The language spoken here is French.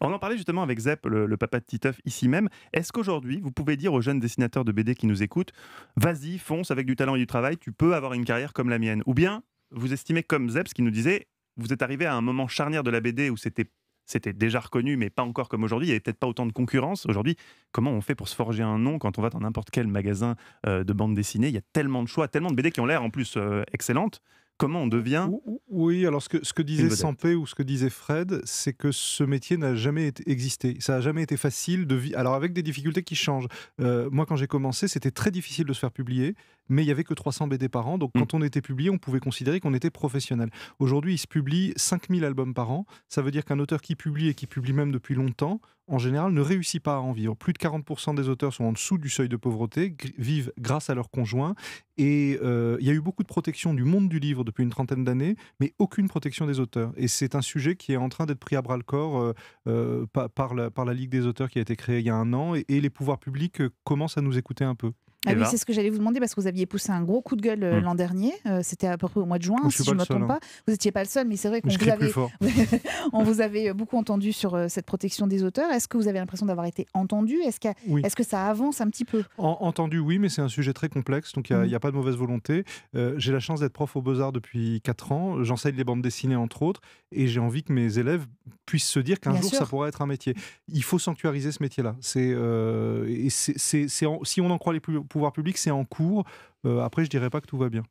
On en parlait justement avec Zep, le, papa de Titeuf, ici même. Est-ce qu'aujourd'hui, vous pouvez dire aux jeunes dessinateurs de BD qui nous écoutent, vas-y, fonce avec du talent et du travail, tu peux avoir une carrière comme la mienne Ou bien, vous estimez comme Zep, ce qui nous disait, vous êtes arrivé à un moment charnière de la BD où c'était c'était déjà reconnu, mais pas encore comme aujourd'hui. Il n'y avait peut-être pas autant de concurrence. Aujourd'hui, comment on fait pour se forger un nom quand on va dans n'importe quel magasin euh, de bande dessinée Il y a tellement de choix, tellement de BD qui ont l'air en plus euh, excellentes comment on devient. Oui, alors ce que, ce que disait Sampé ou ce que disait Fred, c'est que ce métier n'a jamais existé. Ça n'a jamais été facile de vivre. Alors avec des difficultés qui changent. Euh, moi, quand j'ai commencé, c'était très difficile de se faire publier mais il n'y avait que 300 BD par an. Donc, mm. quand on était publié, on pouvait considérer qu'on était professionnel. Aujourd'hui, il se publie 5000 albums par an. Ça veut dire qu'un auteur qui publie et qui publie même depuis longtemps, en général, ne réussit pas à en vivre. Plus de 40% des auteurs sont en dessous du seuil de pauvreté, vivent grâce à leurs conjoints, Et euh, il y a eu beaucoup de protection du monde du livre depuis une trentaine d'années, mais aucune protection des auteurs. Et c'est un sujet qui est en train d'être pris à bras le corps euh, euh, par, la, par la Ligue des auteurs qui a été créée il y a un an. et les pouvoirs publics commencent à nous écouter un peu. Ah oui, c'est ce que j'allais vous demander parce que vous aviez poussé un gros coup de gueule euh, hum. l'an dernier. Euh, c'était à peu près au mois de juin, si je ne me trompe hein. pas. Vous n'étiez pas le seul, mais c'est vrai qu'on vous, avait... on vous avait beaucoup entendu sur euh, cette protection des auteurs. Est-ce que vous avez l'impression d'avoir été entendu Est-ce que ça avance un petit peu Entendu, oui, mais c'est un sujet très complexe, donc il n'y mmh. a, pas de mauvaise volonté. j'ai la chance d'être prof au Beaux-Arts depuis 4 ans. J'enseigne les bandes dessinées, entre autres, et j'ai envie que mes élèves puissent se dire qu'un jour, ça pourrait être un métier. Il faut sanctuariser ce métier-là. si on en croit les plus pouvoir public, c'est en cours. Euh, après, je dirais pas que tout va bien.